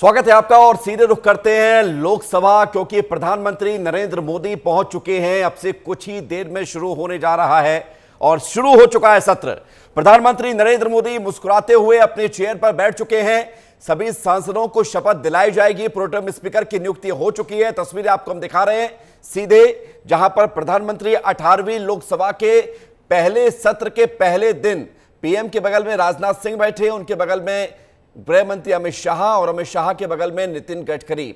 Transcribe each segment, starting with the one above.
स्वागत है आपका और सीधे रुख करते हैं लोकसभा क्योंकि प्रधानमंत्री नरेंद्र मोदी पहुंच चुके हैं अब से कुछ ही देर में शुरू होने जा रहा है और शुरू हो चुका है सत्र प्रधानमंत्री नरेंद्र मोदी मुस्कुराते हुए अपने चेयर पर बैठ चुके हैं सभी सांसदों को शपथ दिलाई जाएगी प्रोटेम स्पीकर की नियुक्ति हो चुकी है तस्वीरें आपको हम दिखा रहे हैं सीधे जहां पर प्रधानमंत्री अठारहवीं लोकसभा के पहले सत्र के पहले दिन पीएम के बगल में राजनाथ सिंह बैठे उनके बगल में गृह मंत्री अमित शाह और अमित शाह के बगल में नितिन गडकरी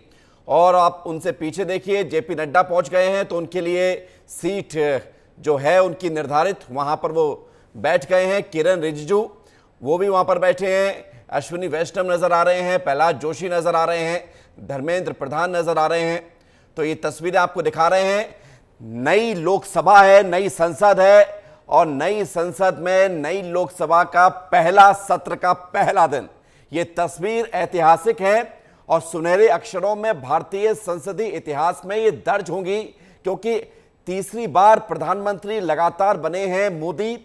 और आप उनसे पीछे देखिए जेपी नड्डा पहुंच गए हैं तो उनके लिए सीट जो है उनकी निर्धारित वहां पर वो बैठ गए हैं किरण रिजिजू वो भी वहां पर बैठे हैं अश्विनी वैष्णव नजर आ रहे हैं प्रहलाद जोशी नजर आ रहे हैं धर्मेंद्र प्रधान नजर आ रहे हैं तो ये तस्वीरें आपको दिखा रहे हैं नई लोकसभा है नई संसद है और नई संसद में नई लोकसभा का पहला सत्र का पहला दिन ये तस्वीर ऐतिहासिक है और सुनहरे अक्षरों में भारतीय संसदीय इतिहास में ये दर्ज होंगी क्योंकि तीसरी बार प्रधानमंत्री लगातार बने हैं मोदी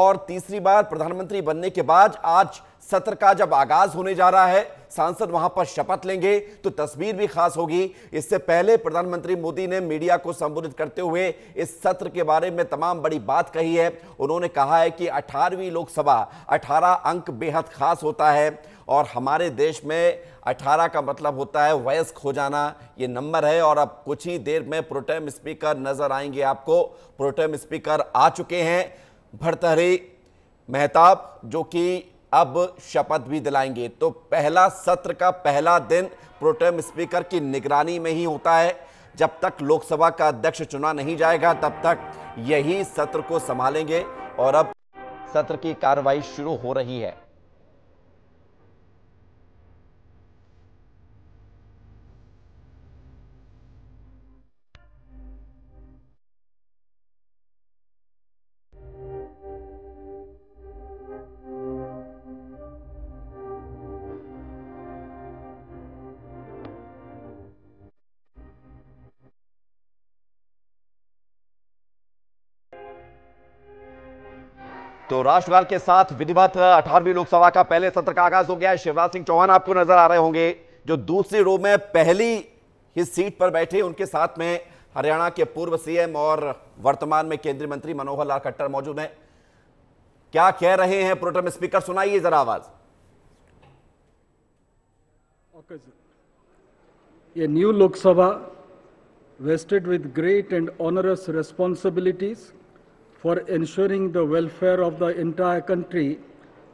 और तीसरी बार प्रधानमंत्री बनने के बाद आज सत्र का जब आगाज होने जा रहा है सांसद वहां पर शपथ लेंगे तो तस्वीर भी खास होगी इससे पहले प्रधानमंत्री मोदी ने मीडिया को संबोधित करते हुए इस सत्र के बारे में तमाम बड़ी बात कही है उन्होंने कहा है कि 18वीं लोकसभा 18 अंक बेहद खास होता है और हमारे देश में 18 का मतलब होता है वयस्क हो जाना ये नंबर है और अब कुछ ही देर में प्रोटेम स्पीकर नजर आएंगे आपको प्रोटेम स्पीकर आ चुके हैं भरतहरी मेहताब जो कि अब शपथ भी दिलाएंगे तो पहला सत्र का पहला दिन प्रोटेम स्पीकर की निगरानी में ही होता है जब तक लोकसभा का अध्यक्ष चुना नहीं जाएगा तब तक यही सत्र को संभालेंगे और अब सत्र की कार्रवाई शुरू हो रही है राष्ट्रवाद के साथ विधिवत अठारहवीं लोकसभा का पहले सत्र का आगाज हो गया है शिवराज सिंह चौहान आपको नजर आ रहे होंगे जो दूसरी रो में पहली ही सीट पर बैठे उनके साथ में हरियाणा के पूर्व सीएम और वर्तमान में केंद्रीय मंत्री मनोहर लाल खट्टर मौजूद हैं क्या कह रहे हैं प्रोटम स्पीकर सुनाइए जरा आवाज ये new Lok Sabha vested with great and onerous responsibilities for ensuring the welfare of the entire country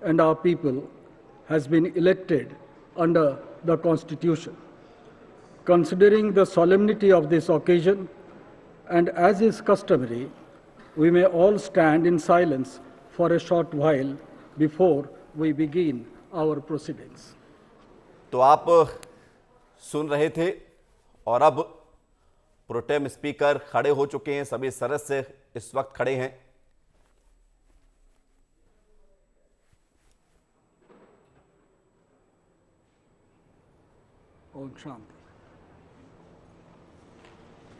and our people has been elected under the Constitution. Considering the solemnity of this occasion, and as is customary, we may all stand in silence for a short while before we begin our proceedings. So you were listening, and now. Protem speaker खड़े हो चुके हैं सभी सदस्य इस वक्त खड़े हैं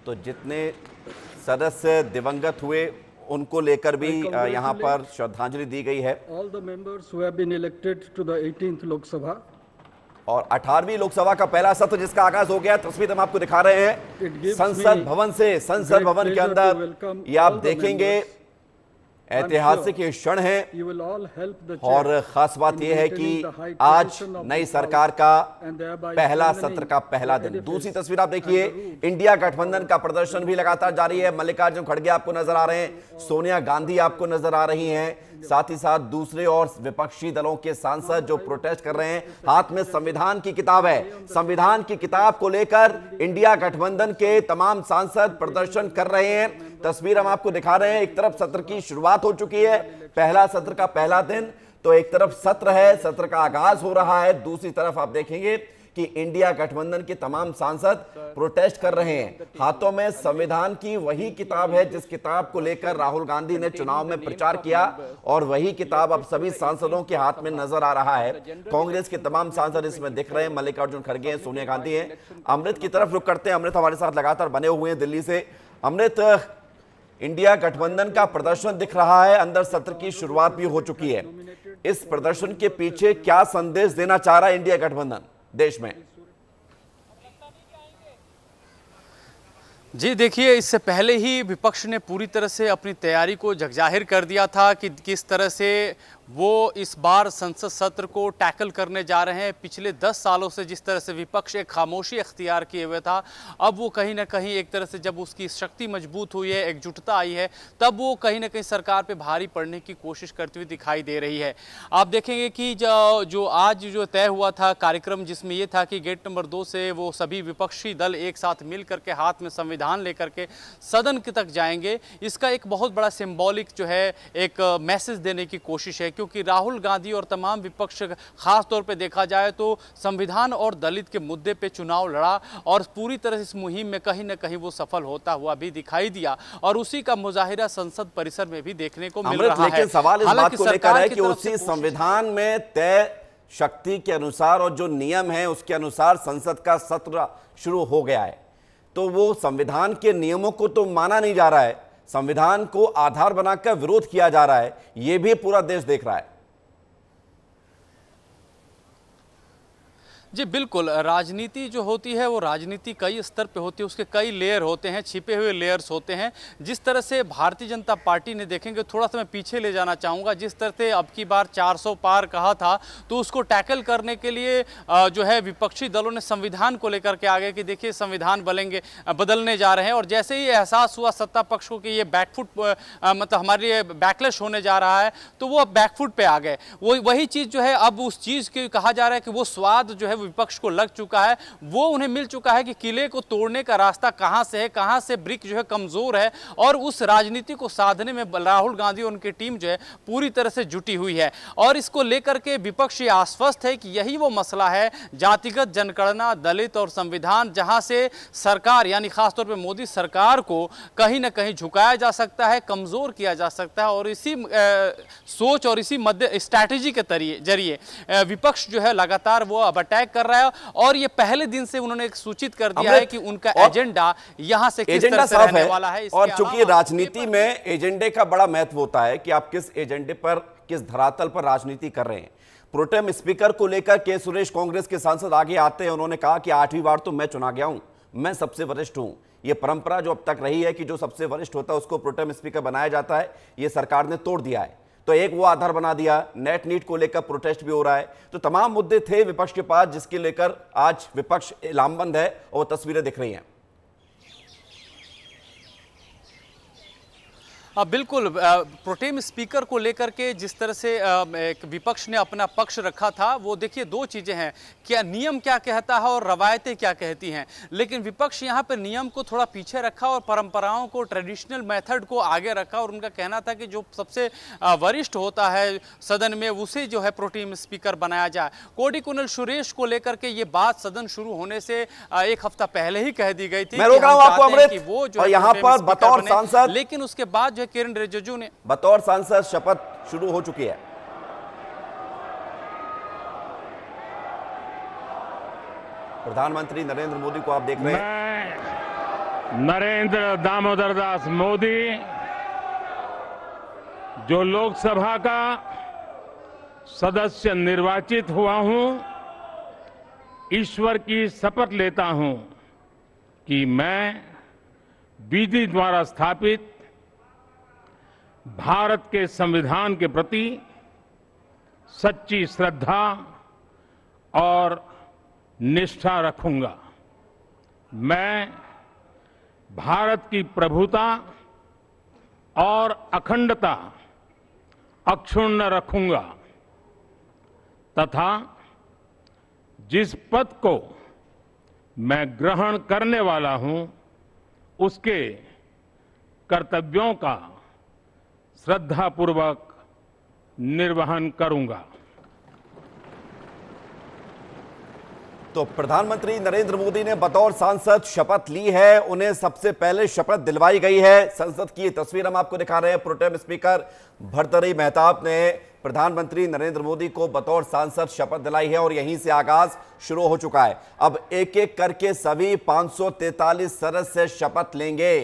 तो जितने सदस्य दिवंगत हुए उनको लेकर भी यहां पर श्रद्धांजलि दी गई है all the members who have been elected to the 18th Lok Sabha और 18वीं लोकसभा का पहला सत्र जिसका आगाज हो गया तस्वीर हम आपको दिखा रहे हैं संसद भवन से संसद भवन के अंदर ये आप देखेंगे ऐतिहासिक ये क्षण है और ख़ास बात यह है कि आज नई सरकार का पहला सत्र का पहला दिन दूसरी तस्वीर आप देखिए इंडिया गठबंधन का प्रदर्शन भी लगातार जारी है मल्लिकार्जुन खड़गे आपको नजर आ रहे हैं सोनिया गांधी आपको नजर आ रही हैं साथ ही साथ दूसरे और विपक्षी दलों के सांसद जो प्रोटेस्ट कर रहे हैं हाथ में संविधान की किताब है संविधान की किताब को लेकर इंडिया गठबंधन के तमाम सांसद प्रदर्शन कर रहे हैं तस्वीर हम आपको दिखा रहे हैं एक तरफ सत्र की शुरुआत हो चुकी है पहला सत्र का पहला दिन तो एक तरफ सत्र है सत्र का आगाज हो रहा है दूसरी तरफ आप देखेंगे कि इंडिया गठबंधन के तमाम सांसद प्रोटेस्ट कर रहे हैं हाथों में संविधान की वही किताब है जिस किताब को लेकर राहुल गांधी ने चुनाव में प्रचार किया और वही किताब अब सभी सांसदों के हाथ में नजर आ रहा है कांग्रेस के तमाम सांसद इसमें दिख रहे हैं मल्लिकार्जुन खड़गे हैं सोनिया गांधी हैं अमृत की तरफ रुक करते हैं अमृत हमारे साथ लगातार बने हुए हैं दिल्ली से अमृत इंडिया गठबंधन का प्रदर्शन दिख रहा है अंदर सत्र की शुरुआत भी हो चुकी है इस प्रदर्शन के पीछे क्या संदेश देना चाह रहा है इंडिया गठबंधन देश में जी देखिए इससे पहले ही विपक्ष ने पूरी तरह से अपनी तैयारी को जगजाहिर कर दिया था कि किस तरह से वो इस बार संसद सत्र को टैकल करने जा रहे हैं पिछले दस सालों से जिस तरह से विपक्ष एक खामोशी अख्तियार किए हुए था अब वो कहीं ना कहीं एक तरह से जब उसकी शक्ति मजबूत हुई है एकजुटता आई है तब वो कहीं ना कहीं सरकार पे भारी पड़ने की कोशिश करती हुई दिखाई दे रही है आप देखेंगे कि जो, जो आज जो तय हुआ था कार्यक्रम जिसमें यह था कि गेट नंबर दो से वो सभी विपक्षी दल एक साथ मिल करके हाथ में संविधान लेकर के सदन के तक जाएंगे इसका एक बहुत बड़ा सिम्बॉलिक जो है एक मैसेज देने की कोशिश है क्योंकि राहुल गांधी और तमाम विपक्ष खास तौर पे देखा जाए तो संविधान और दलित के मुद्दे पे चुनाव लड़ा और पूरी तरह इस मुहिम में कहीं ना कहीं वो सफल होता हुआ भी दिखाई दिया और उसी का मुजाहिरा संसद परिसर में भी देखने को मिल रहा है सवाल है कि उसी संविधान में तय शक्ति के अनुसार और जो नियम है उसके अनुसार संसद का सत्र शुरू हो गया है तो वो संविधान के नियमों को तो माना नहीं जा रहा है संविधान को आधार बनाकर विरोध किया जा रहा है यह भी पूरा देश देख रहा है जी बिल्कुल राजनीति जो होती है वो राजनीति कई स्तर पे होती है उसके कई लेयर होते हैं छिपे हुए लेयर्स होते हैं जिस तरह से भारतीय जनता पार्टी ने देखेंगे थोड़ा सा मैं पीछे ले जाना चाहूँगा जिस तरह से अब की बार 400 पार कहा था तो उसको टैकल करने के लिए जो है विपक्षी दलों ने संविधान को लेकर के आगे कि देखिए संविधान बलेंगे बदलने जा रहे हैं और जैसे ही एहसास हुआ सत्ता पक्ष को कि ये बैकफुट मतलब हमारे लिए बैकलेश होने जा रहा है तो वो अब बैकफुट पर आ गए वही चीज़ जो है अब उस चीज़ की कहा जा रहा है कि वो स्वाद जो है विपक्ष को लग चुका है वो उन्हें मिल चुका है कि किले को तोड़ने का रास्ता कहाँ से है कहाँ से ब्रिक जो है कमज़ोर है और उस राजनीति को साधने में राहुल गांधी और उनकी टीम जो है पूरी तरह से जुटी हुई है और इसको लेकर के विपक्ष ये आश्वस्त है कि यही वो मसला है जातिगत जनगणना दलित और संविधान जहां से सरकार यानी खासतौर पर मोदी सरकार को कहीं ना कहीं झुकाया जा सकता है कमज़ोर किया जा सकता है और इसी ए, सोच और इसी मध्य स्ट्रैटेजी के जरिए विपक्ष जो है लगातार वो अब अटैक अटैक कर रहा है और ये पहले दिन से उन्होंने सूचित कर दिया है कि उनका एजेंडा यहाँ से एजेंडा साफ से वाला है और चूंकि राजनीति में एजेंडे का बड़ा महत्व होता है कि आप किस एजेंडे पर किस धरातल पर राजनीति कर रहे हैं प्रोटेम स्पीकर को लेकर के सुरेश कांग्रेस के सांसद आगे आते हैं उन्होंने कहा कि आठवीं बार तो मैं चुना गया हूं मैं सबसे वरिष्ठ हूं यह परंपरा जो अब तक रही है कि जो सबसे वरिष्ठ होता है उसको प्रोटेम स्पीकर बनाया जाता है यह सरकार ने तोड़ दिया है तो एक वो आधार बना दिया नेट नीट को लेकर प्रोटेस्ट भी हो रहा है तो तमाम मुद्दे थे विपक्ष के पास जिसके लेकर आज विपक्ष लामबंद है और तस्वीरें दिख रही हैं हाँ, बिल्कुल प्रोटेम स्पीकर को लेकर के जिस तरह से विपक्ष ने अपना पक्ष रखा था वो देखिए दो चीज़ें हैं क्या नियम क्या कहता है और रवायतें क्या कहती हैं लेकिन विपक्ष यहाँ पर नियम को थोड़ा पीछे रखा और परंपराओं को ट्रेडिशनल मेथड को आगे रखा और उनका कहना था कि जो सबसे वरिष्ठ होता है सदन में उसे जो है प्रोटीम स्पीकर बनाया जाए कोडी कुनल सुरेश को लेकर के ये बात सदन शुरू होने से एक हफ्ता पहले ही कह दी गई थी मैं आपको वो जो यहाँ पर बतौर सांसद लेकिन उसके बाद जो है किरण रिजिजू ने बतौर सांसद शपथ शुरू हो चुकी है प्रधानमंत्री नरेंद्र मोदी को आप देख रहे हैं नरेंद्र दामोदर दास मोदी जो लोकसभा का सदस्य निर्वाचित हुआ हूं ईश्वर की शपथ लेता हूं कि मैं विधि द्वारा स्थापित भारत के संविधान के प्रति सच्ची श्रद्धा और निष्ठा रखूंगा मैं भारत की प्रभुता और अखंडता अक्षुण्ण रखूंगा तथा जिस पद को मैं ग्रहण करने वाला हूं उसके कर्तव्यों का श्रद्धापूर्वक निर्वहन करूंगा तो प्रधानमंत्री नरेंद्र मोदी ने बतौर सांसद शपथ ली है उन्हें सबसे पहले शपथ दिलवाई गई है संसद की तस्वीर हम आपको दिखा रहे हैं प्रोटेम स्पीकर भरतरी मेहताब ने प्रधानमंत्री नरेंद्र मोदी को बतौर सांसद शपथ दिलाई है और यहीं से आगाज शुरू हो चुका है अब एक एक करके सभी पांच सदस्य शपथ लेंगे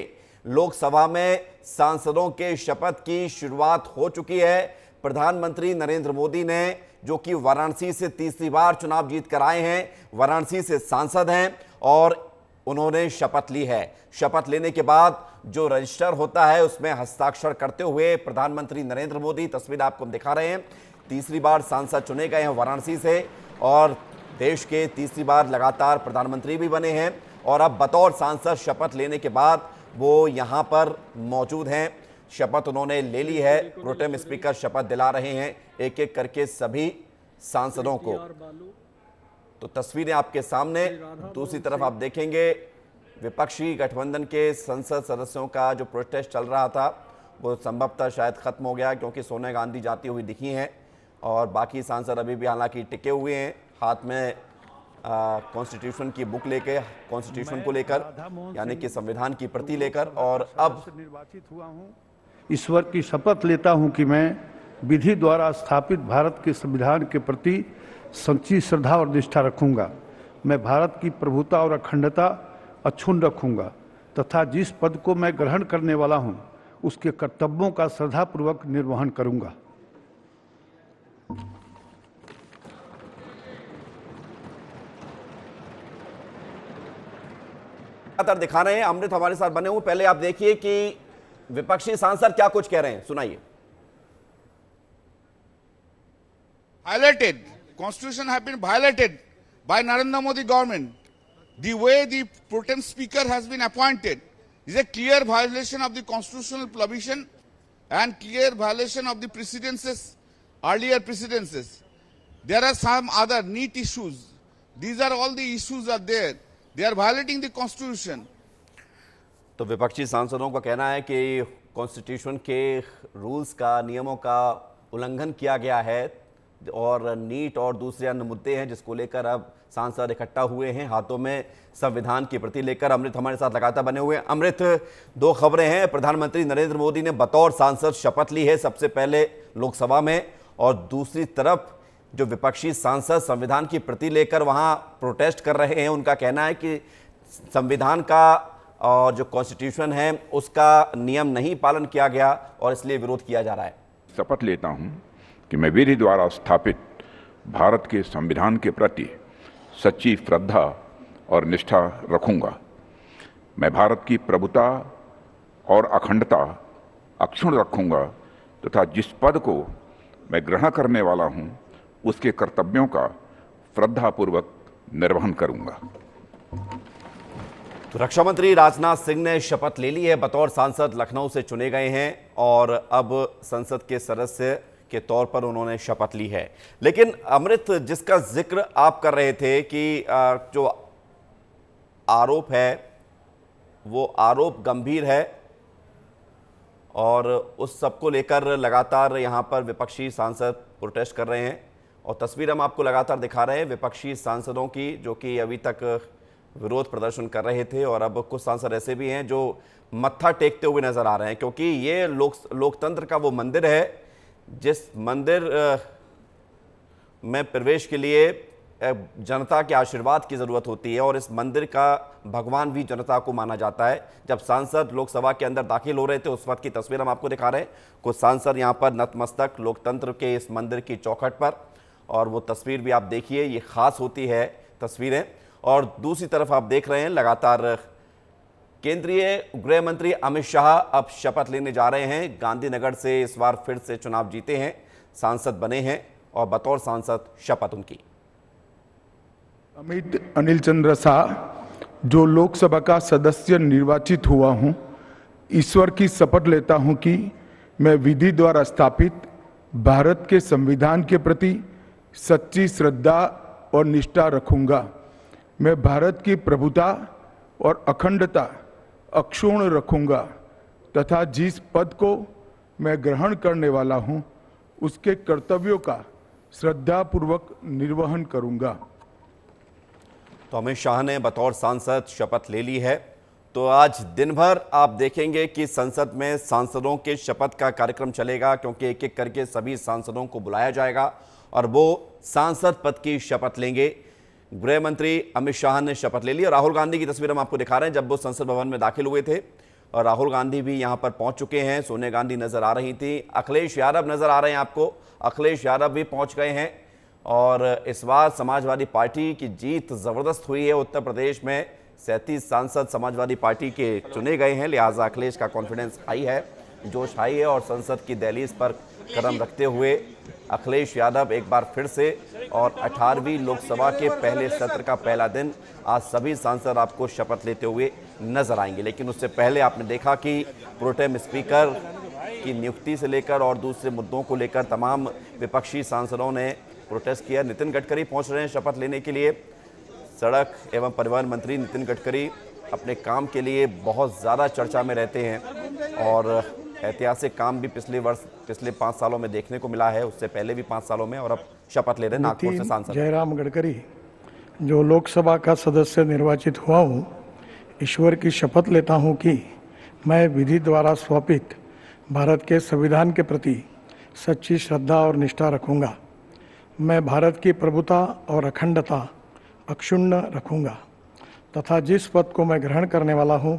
लोकसभा में सांसदों के शपथ की शुरुआत हो चुकी है प्रधानमंत्री नरेंद्र मोदी ने जो कि वाराणसी से तीसरी बार चुनाव जीत कर आए हैं वाराणसी से सांसद हैं और उन्होंने शपथ ली है शपथ लेने के बाद जो रजिस्टर होता है उसमें हस्ताक्षर करते हुए प्रधानमंत्री नरेंद्र मोदी तस्वीर आपको हम दिखा रहे हैं तीसरी बार सांसद चुने गए हैं वाराणसी से और देश के तीसरी बार लगातार प्रधानमंत्री भी बने हैं और अब बतौर सांसद शपथ लेने के बाद वो यहाँ पर मौजूद हैं शपथ उन्होंने ले ली है प्रोटेम स्पीकर शपथ दिला रहे हैं एक एक करके सभी सांसदों को तो तस्वीरें आपके सामने दूसरी तरफ आप देखेंगे विपक्षी गठबंधन के संसद सदस्यों का जो प्रोटेस्ट चल रहा था वो संभवतः शायद ख़त्म हो गया क्योंकि सोनिया गांधी जाती हुई दिखी हैं और बाकी सांसद अभी भी हालांकि टिके हुए हैं हाथ में कॉन्स्टिट्यूशन की बुक लेकर कॉन्स्टिट्यूशन को लेकर यानी कि संविधान की प्रति लेकर और अब निर्वाचित हुआ हूँ ईश्वर की शपथ लेता हूँ कि मैं विधि द्वारा स्थापित भारत के संविधान के प्रति सच्ची श्रद्धा और निष्ठा रखूंगा मैं भारत की प्रभुता और अखंडता अक्षुण रखूंगा तथा जिस पद को मैं ग्रहण करने वाला हूँ उसके कर्तव्यों का श्रद्धापूर्वक निर्वहन करूंगा लगातार दिखा रहे हैं अमृत हमारे साथ बने हुए पहले आप देखिए कि विपक्षी सांसद क्या कुछ कह रहे हैं सुनाइए violated constitution have been violated by narendra modi government the way the protem speaker has been appointed is a clear violation of the constitutional provision and clear violation of the precedences earlier precedences there are some other neat issues these are all the issues are there they are violating the constitution तो विपक्षी सांसदों का कहना है कि constitution के rules का नियमों का उल्लंघन किया गया है और नीट और दूसरे अन्य मुद्दे हैं जिसको लेकर अब सांसद इकट्ठा हुए हैं हाथों में संविधान की प्रति लेकर अमृत हमारे साथ लगातार बने हुए अमृत दो खबरें हैं प्रधानमंत्री नरेंद्र मोदी ने बतौर सांसद शपथ ली है सबसे पहले लोकसभा में और दूसरी तरफ जो विपक्षी सांसद संविधान की प्रति लेकर वहाँ प्रोटेस्ट कर रहे हैं उनका कहना है कि संविधान का और जो कॉन्स्टिट्यूशन है उसका नियम नहीं पालन किया गया और इसलिए विरोध किया जा रहा है शपथ लेता हूँ कि मैं विधि द्वारा स्थापित भारत के संविधान के प्रति सच्ची श्रद्धा और निष्ठा रखूंगा मैं भारत की प्रभुता और अखंडता अक्षुण रखूंगा तथा तो जिस पद को मैं ग्रहण करने वाला हूँ उसके कर्तव्यों का श्रद्धापूर्वक निर्वहन करूंगा तो रक्षा मंत्री राजनाथ सिंह ने शपथ ले ली है बतौर सांसद लखनऊ से चुने गए हैं और अब संसद के सदस्य के तौर पर उन्होंने शपथ ली है लेकिन अमृत जिसका जिक्र आप कर रहे थे कि जो आरोप है वो आरोप गंभीर है और उस सबको लेकर लगातार यहां पर विपक्षी सांसद प्रोटेस्ट कर रहे हैं और तस्वीर हम आपको लगातार दिखा रहे हैं विपक्षी सांसदों की जो कि अभी तक विरोध प्रदर्शन कर रहे थे और अब कुछ सांसद ऐसे भी हैं जो मत्था टेकते हुए नजर आ रहे हैं क्योंकि ये लोक लोकतंत्र का वो मंदिर है जिस मंदिर में प्रवेश के लिए जनता के आशीर्वाद की ज़रूरत होती है और इस मंदिर का भगवान भी जनता को माना जाता है जब सांसद लोकसभा के अंदर दाखिल हो रहे थे उस वक्त की तस्वीर हम आपको दिखा रहे हैं कुछ सांसद यहाँ पर नतमस्तक लोकतंत्र के इस मंदिर की चौखट पर और वो तस्वीर भी आप देखिए ये ख़ास होती है तस्वीरें और दूसरी तरफ आप देख रहे हैं लगातार केंद्रीय गृह मंत्री अमित शाह अब शपथ लेने जा रहे हैं गांधीनगर से इस बार फिर से चुनाव जीते हैं सांसद बने हैं और बतौर सांसद शपथ उनकी अमित अनिल चंद्र शाह जो लोकसभा का सदस्य निर्वाचित हुआ हूं ईश्वर की शपथ लेता हूं कि मैं विधि द्वारा स्थापित भारत के संविधान के प्रति सच्ची श्रद्धा और निष्ठा रखूंगा मैं भारत की प्रभुता और अखंडता अक्षुण रखूंगा तथा जिस पद को मैं ग्रहण करने वाला हूँ उसके कर्तव्यों का श्रद्धापूर्वक निर्वहन करूंगा तो अमित शाह ने बतौर सांसद शपथ ले ली है तो आज दिन भर आप देखेंगे कि संसद में सांसदों के शपथ का कार्यक्रम चलेगा क्योंकि एक एक करके सभी सांसदों को बुलाया जाएगा और वो सांसद पद की शपथ लेंगे गृह मंत्री अमित शाह ने शपथ ले ली और राहुल गांधी की तस्वीर हम आपको दिखा रहे हैं जब वो संसद भवन में दाखिल हुए थे और राहुल गांधी भी यहां पर पहुंच चुके हैं सोनिया गांधी नज़र आ रही थी अखिलेश यादव नज़र आ रहे हैं आपको अखिलेश यादव भी पहुंच गए हैं और इस बार समाजवादी पार्टी की जीत ज़बरदस्त हुई है उत्तर प्रदेश में सैंतीस सांसद समाजवादी पार्टी के चुने गए हैं लिहाजा अखिलेश का कॉन्फिडेंस हाई है जोश हाई है और संसद की दहलीज पर कदम रखते हुए अखिलेश यादव एक बार फिर से और 18वीं लोकसभा के पहले सत्र का पहला दिन आज सभी सांसद आपको शपथ लेते हुए नजर आएंगे लेकिन उससे पहले आपने देखा कि प्रोटेम स्पीकर की नियुक्ति से लेकर और दूसरे मुद्दों को लेकर तमाम विपक्षी सांसदों ने प्रोटेस्ट किया नितिन गडकरी पहुंच रहे हैं शपथ लेने के लिए सड़क एवं परिवहन मंत्री नितिन गडकरी अपने काम के लिए बहुत ज़्यादा चर्चा में रहते हैं और ऐतिहासिक काम भी पिछले वर्ष पिछले पाँच सालों में देखने को मिला है उससे पहले भी पाँच सालों में और अब शपथ ले रहे नागपुर से सांसद जयराम गडकरी जो लोकसभा का सदस्य निर्वाचित हुआ हूँ ईश्वर की शपथ लेता हूँ कि मैं विधि द्वारा स्वापित भारत के संविधान के प्रति सच्ची श्रद्धा और निष्ठा रखूँगा मैं भारत की प्रभुता और अखंडता अक्षुण्ण रखूंगा तथा जिस पद को मैं ग्रहण करने वाला हूँ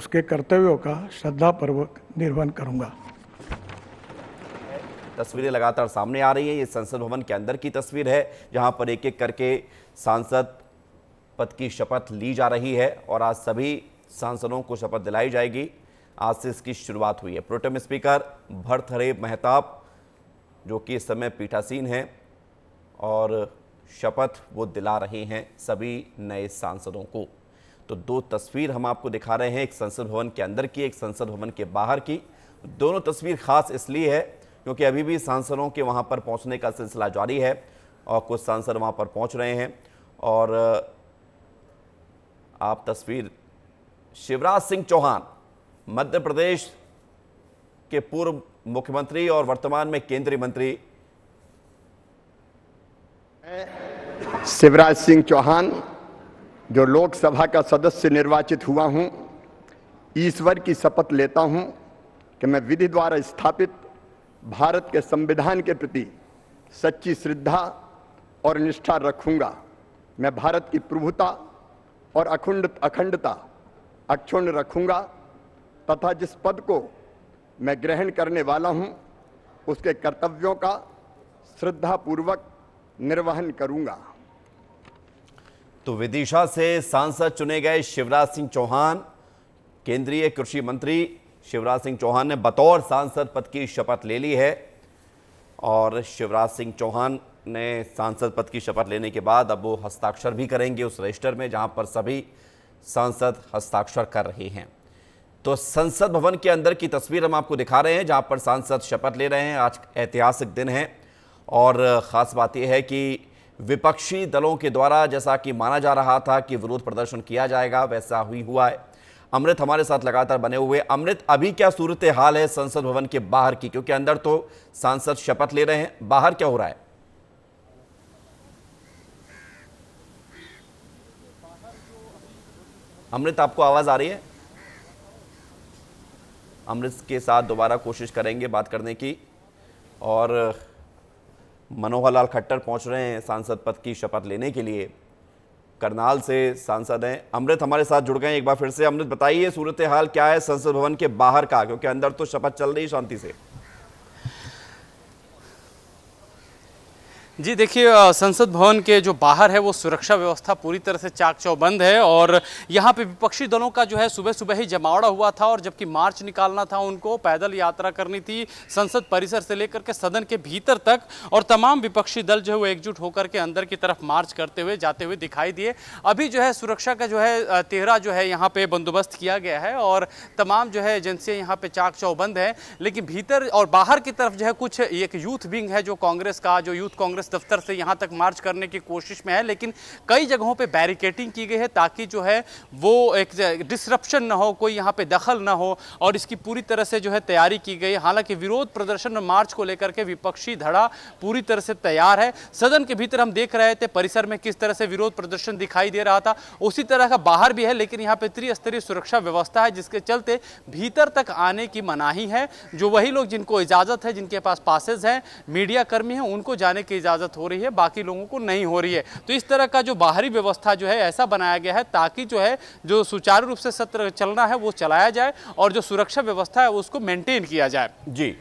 उसके कर्तव्यों का श्रद्धापूर्वक निर्वहन करूँगा तस्वीरें लगातार सामने आ रही है ये संसद भवन के अंदर की तस्वीर है जहां पर एक एक करके सांसद पद की शपथ ली जा रही है और आज सभी सांसदों को शपथ दिलाई जाएगी आज से इसकी शुरुआत हुई है प्रोटेम स्पीकर भरथरे मेहताब जो कि इस समय पीठासीन है और शपथ वो दिला रहे हैं सभी नए सांसदों को तो दो तस्वीर हम आपको दिखा रहे हैं एक संसद भवन के अंदर की एक संसद भवन के बाहर की दोनों तस्वीर खास इसलिए है क्योंकि अभी भी सांसदों के वहाँ पर पहुँचने का सिलसिला जारी है और कुछ सांसद वहाँ पर पहुँच रहे हैं और आप तस्वीर शिवराज सिंह चौहान मध्य प्रदेश के पूर्व मुख्यमंत्री और वर्तमान में केंद्रीय मंत्री शिवराज सिंह चौहान जो लोकसभा का सदस्य निर्वाचित हुआ हूं ईश्वर की शपथ लेता हूं कि मैं विधि द्वारा स्थापित भारत के संविधान के प्रति सच्ची श्रद्धा और निष्ठा रखूंगा मैं भारत की प्रभुता और अखंड अखंडता अक्षुण्ण रखूंगा तथा जिस पद को मैं ग्रहण करने वाला हूं उसके कर्तव्यों का श्रद्धापूर्वक निर्वहन करूंगा तो विदिशा से सांसद चुने गए शिवराज सिंह चौहान केंद्रीय कृषि मंत्री शिवराज सिंह चौहान ने बतौर सांसद पद की शपथ ले ली है और शिवराज सिंह चौहान ने सांसद पद की शपथ लेने के बाद अब वो हस्ताक्षर भी करेंगे उस रजिस्टर में जहां पर सभी सांसद हस्ताक्षर कर रहे हैं तो संसद भवन के अंदर की तस्वीर हम आपको दिखा रहे हैं जहां पर सांसद शपथ ले रहे हैं आज ऐतिहासिक दिन है और ख़ास बात यह है कि विपक्षी दलों के द्वारा जैसा कि माना जा रहा था कि विरोध प्रदर्शन किया जाएगा वैसा हुई हुआ है अमृत हमारे साथ लगातार बने हुए अमृत अभी क्या सूरत हाल है संसद भवन के बाहर की क्योंकि अंदर तो सांसद शपथ ले रहे हैं बाहर क्या हो रहा है अमृत आपको आवाज आ रही है अमृत के साथ दोबारा कोशिश करेंगे बात करने की और मनोहर लाल खट्टर पहुंच रहे हैं सांसद पद की शपथ लेने के लिए करनाल से सांसद हैं अमृत हमारे साथ जुड़ गए एक बार फिर से अमृत बताइए सूरत हाल क्या है संसद भवन के बाहर का क्योंकि अंदर तो शपथ चल रही शांति से जी देखिए संसद भवन के जो बाहर है वो सुरक्षा व्यवस्था पूरी तरह से चाक चौबंद है और यहाँ पे विपक्षी दलों का जो है सुबह सुबह ही जमावड़ा हुआ था और जबकि मार्च निकालना था उनको पैदल यात्रा करनी थी संसद परिसर से लेकर के सदन के भीतर तक और तमाम विपक्षी दल जो है वो एकजुट होकर के अंदर की तरफ मार्च करते हुए जाते हुए दिखाई दिए अभी जो है सुरक्षा का जो है तेहरा जो है यहाँ पर बंदोबस्त किया गया है और तमाम जो है एजेंसियाँ यहाँ पर चाक चौबंद हैं लेकिन भीतर और बाहर की तरफ जो है कुछ एक यूथ विंग है जो कांग्रेस का जो यूथ कांग्रेस दफ्तर से यहाँ तक मार्च करने की कोशिश में है लेकिन कई जगहों पर बैरिकेटिंग की गई है ताकि जो है वो एक डिसरप्शन ना हो कोई यहाँ पर दखल ना हो और इसकी पूरी तरह से जो है तैयारी की गई हालांकि विरोध प्रदर्शन और मार्च को लेकर के विपक्षी धड़ा पूरी तरह से तैयार है सदन के भीतर हम देख रहे थे परिसर में किस तरह से विरोध प्रदर्शन दिखाई दे रहा था उसी तरह का बाहर भी है लेकिन यहाँ पे त्रिस्तरीय सुरक्षा व्यवस्था है जिसके चलते भीतर तक आने की मनाही है जो वही लोग जिनको इजाज़त है जिनके पास पासेज हैं मीडिया कर्मी हैं उनको जाने की इजाज़त हिफाजत हो रही है बाकी लोगों को नहीं हो रही है तो इस तरह का जो बाहरी व्यवस्था जो है ऐसा बनाया गया है ताकि जो है जो सुचारू रूप से सत्र चलना है वो चलाया जाए और जो सुरक्षा व्यवस्था है उसको मेंटेन किया जाए जी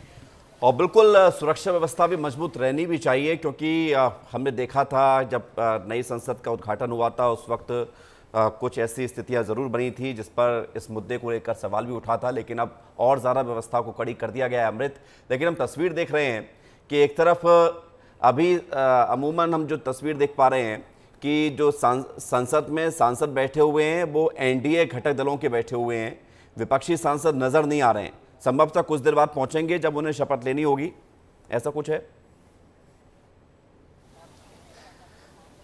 और बिल्कुल सुरक्षा व्यवस्था भी मजबूत रहनी भी चाहिए क्योंकि हमने देखा था जब नई संसद का उद्घाटन हुआ था उस वक्त कुछ ऐसी स्थितियां ज़रूर बनी थी जिस पर इस मुद्दे को लेकर सवाल भी उठा था लेकिन अब और ज़्यादा व्यवस्था को कड़ी कर दिया गया है अमृत लेकिन हम तस्वीर देख रहे हैं कि एक तरफ अभी अमूमन हम जो तस्वीर देख पा रहे हैं कि जो संसद में सांसद बैठे हुए हैं वो एनडीए घटक दलों के बैठे हुए हैं विपक्षी सांसद नज़र नहीं आ रहे हैं संभवतः कुछ देर बाद पहुंचेंगे जब उन्हें शपथ लेनी होगी ऐसा कुछ है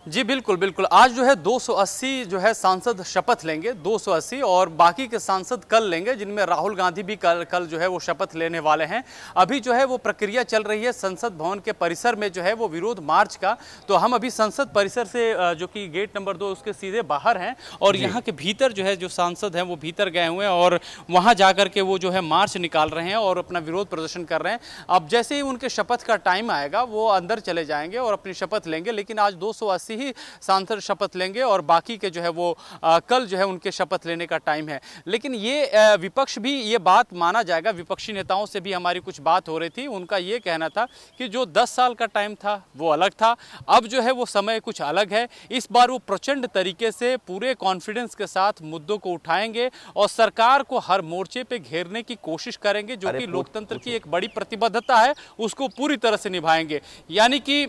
जी बिल्कुल बिल्कुल आज जो है 280 जो है सांसद शपथ लेंगे 280 और बाकी के सांसद कल लेंगे जिनमें राहुल गांधी भी कल कल जो है वो शपथ लेने वाले हैं अभी जो है वो प्रक्रिया चल रही है संसद भवन के परिसर में जो है वो विरोध मार्च का तो हम अभी संसद परिसर से जो कि गेट नंबर दो उसके सीधे बाहर हैं और यहाँ के भीतर जो है जो सांसद हैं वो भीतर गए हुए हैं और वहाँ जा के वो जो है मार्च निकाल रहे हैं और अपना विरोध प्रदर्शन कर रहे हैं अब जैसे ही उनके शपथ का टाइम आएगा वो अंदर चले जाएंगे और अपनी शपथ लेंगे लेकिन आज दो से ही सांसद शपथ लेंगे और बाकी के जो है वो आ, कल जो है उनके शपथ लेने का टाइम है लेकिन ये विपक्ष भी ये बात माना जाएगा विपक्षी नेताओं से भी हमारी कुछ बात हो रही थी उनका ये कहना था कि जो दस साल का टाइम था वो अलग था अब जो है वो समय कुछ अलग है इस बार वो प्रचंड तरीके से पूरे कॉन्फिडेंस के साथ मुद्दों को उठाएंगे और सरकार को हर मोर्चे पे घेरने की कोशिश करेंगे जो कि लोकतंत्र की एक बड़ी प्रतिबद्धता है उसको पूरी तरह से निभाएंगे यानी कि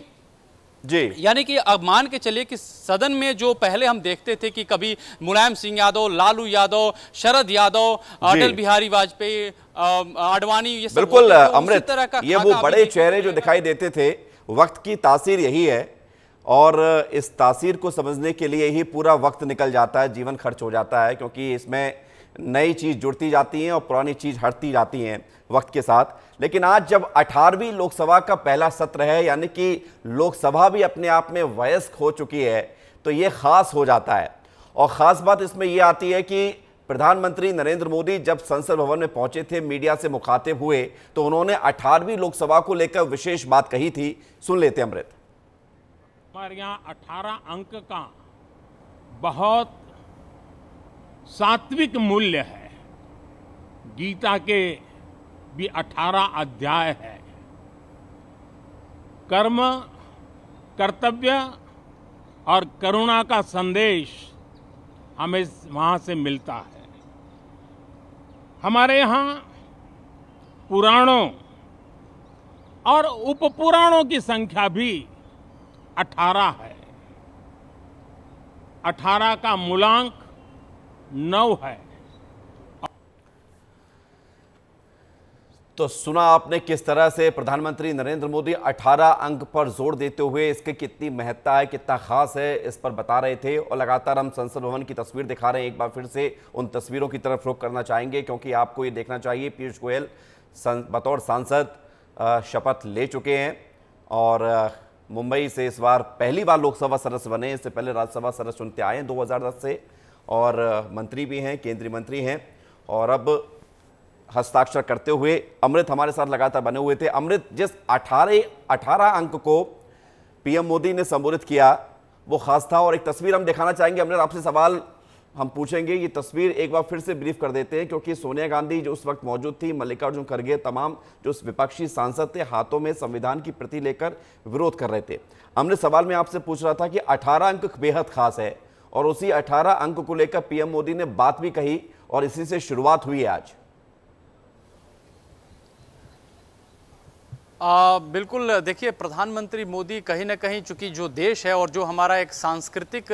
जी यानी कि अब मान के चलिए कि सदन में जो पहले हम देखते थे कि कभी मुलायम सिंह यादव लालू यादव शरद यादव अटल बिहारी वाजपेयी आडवाणी ये बिल्कुल तो अमृत का ये वो बड़े चेहरे जो दिखाई देते थे वक्त की तासीर यही है और इस तासीर को समझने के लिए ही पूरा वक्त निकल जाता है जीवन खर्च हो जाता है क्योंकि इसमें नई चीज़ जुड़ती जाती हैं और पुरानी चीज़ हटती जाती हैं वक्त के साथ लेकिन आज जब 18वीं लोकसभा का पहला सत्र है यानी कि लोकसभा भी अपने आप में वयस्क हो चुकी है तो ये ख़ास हो जाता है और ख़ास बात इसमें ये आती है कि प्रधानमंत्री नरेंद्र मोदी जब संसद भवन में पहुंचे थे मीडिया से मुखातिब हुए तो उन्होंने 18वीं लोकसभा को लेकर विशेष बात कही थी सुन लेते अमृत हमारे यहाँ अठारह अंक का बहुत सात्विक मूल्य है गीता के भी अठारह अध्याय है कर्म कर्तव्य और करुणा का संदेश हमें वहां से मिलता है हमारे यहाँ पुराणों और उपपुराणों की संख्या भी अठारह है अठारह का मूलांक नौ है तो सुना आपने किस तरह से प्रधानमंत्री नरेंद्र मोदी 18 अंक पर जोर देते हुए इसकी कितनी महत्ता है कितना खास है इस पर बता रहे थे और लगातार हम संसद भवन की तस्वीर दिखा रहे हैं एक बार फिर से उन तस्वीरों की तरफ रुख करना चाहेंगे क्योंकि आपको ये देखना चाहिए पीयूष गोयल बतौर सांसद शपथ ले चुके हैं और मुंबई से इस बार पहली बार लोकसभा सदस्य बने इससे पहले राज्यसभा सदस्य चुनते आए हैं दो से और मंत्री भी हैं केंद्रीय मंत्री हैं और अब हस्ताक्षर करते हुए अमृत हमारे साथ लगातार बने हुए थे अमृत जिस 18 18 अंक को पीएम मोदी ने संबोधित किया वो खास था और एक तस्वीर हम दिखाना चाहेंगे अमृत आपसे सवाल हम पूछेंगे ये तस्वीर एक बार फिर से ब्रीफ कर देते हैं क्योंकि सोनिया गांधी जो उस वक्त मौजूद थी मल्लिकार्जुन खड़गे तमाम जो विपक्षी सांसद थे हाथों में संविधान की प्रति लेकर विरोध कर रहे थे हमने सवाल में आपसे पूछ रहा था कि 18 अंक बेहद खास है और उसी 18 अंक को लेकर पीएम मोदी ने बात भी कही और इसी से शुरुआत हुई है आज आ, बिल्कुल देखिए प्रधानमंत्री मोदी कहीं ना कहीं चूंकि जो देश है और जो हमारा एक सांस्कृतिक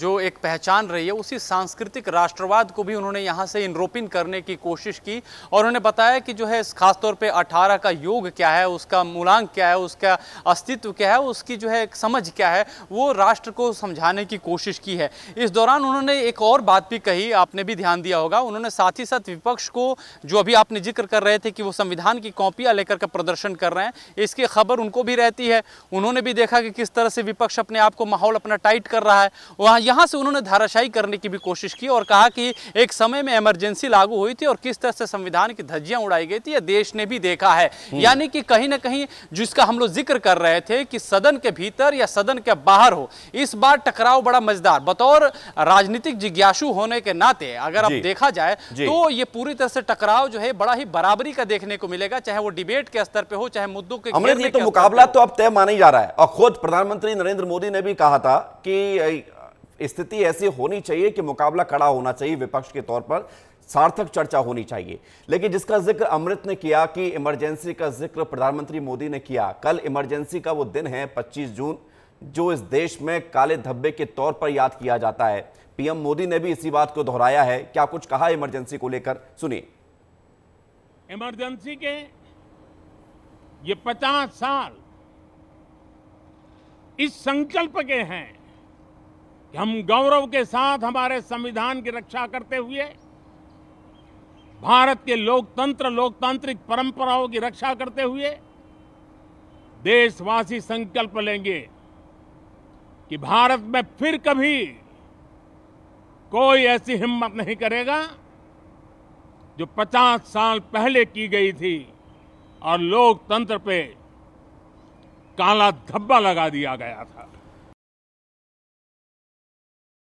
जो एक पहचान रही है उसी सांस्कृतिक राष्ट्रवाद को भी उन्होंने यहाँ से इनरोपिन करने की कोशिश की और उन्होंने बताया कि जो है खासतौर पे 18 का योग क्या है उसका मूलांक क्या है उसका अस्तित्व क्या है उसकी जो है समझ क्या है वो राष्ट्र को समझाने की कोशिश की है इस दौरान उन्होंने एक और बात भी कही आपने भी ध्यान दिया होगा उन्होंने साथ ही साथ विपक्ष को जो अभी आपने जिक्र कर रहे थे कि वो संविधान की कॉपियाँ लेकर के प्रदर्शन कर रहे हैं रहे हैं इसकी खबर उनको भी रहती है उन्होंने भी देखा कि किस तरह से विपक्ष अपने आप को माहौल अपना टाइट कर रहा है वहाँ यहाँ से उन्होंने धाराशाही करने की भी कोशिश की और कहा कि एक समय में इमरजेंसी लागू हुई थी और किस तरह से संविधान की धज्जियाँ उड़ाई गई थी यह देश ने भी देखा है हम्म। यानी कि कहीं ना कहीं जिसका हम लोग जिक्र कर रहे थे कि सदन के भीतर या सदन के बाहर हो इस बार टकराव बड़ा मजेदार बतौर राजनीतिक जिज्ञासु होने के नाते अगर आप देखा जाए तो ये पूरी तरह से टकराव जो है बड़ा ही बराबरी का देखने को मिलेगा चाहे वो डिबेट के स्तर पे हो चाहे मुद्दों के अमृत जी तो मुकाबला तो अब तय माना जा रहा है और खुद प्रधानमंत्री नरेंद्र मोदी ने भी कहा था कि स्थिति ऐसी होनी चाहिए कि मुकाबला कड़ा होना चाहिए विपक्ष के तौर पर सार्थक चर्चा होनी चाहिए लेकिन जिसका जिक्र अमृत ने किया कि इमरजेंसी का जिक्र प्रधानमंत्री मोदी ने किया कल इमरजेंसी का वो दिन है 25 जून जो इस देश में काले धब्बे के तौर पर याद किया जाता है पीएम मोदी ने भी इसी बात को दोहराया है क्या कुछ कहा इमरजेंसी को लेकर सुनिए इमरजेंसी के ये पचास साल इस संकल्प के हैं कि हम गौरव के साथ हमारे संविधान की रक्षा करते हुए भारत के लोकतंत्र लोकतांत्रिक परंपराओं की रक्षा करते हुए देशवासी संकल्प लेंगे कि भारत में फिर कभी कोई ऐसी हिम्मत नहीं करेगा जो 50 साल पहले की गई थी और लोकतंत्र पे काला धब्बा लगा दिया गया था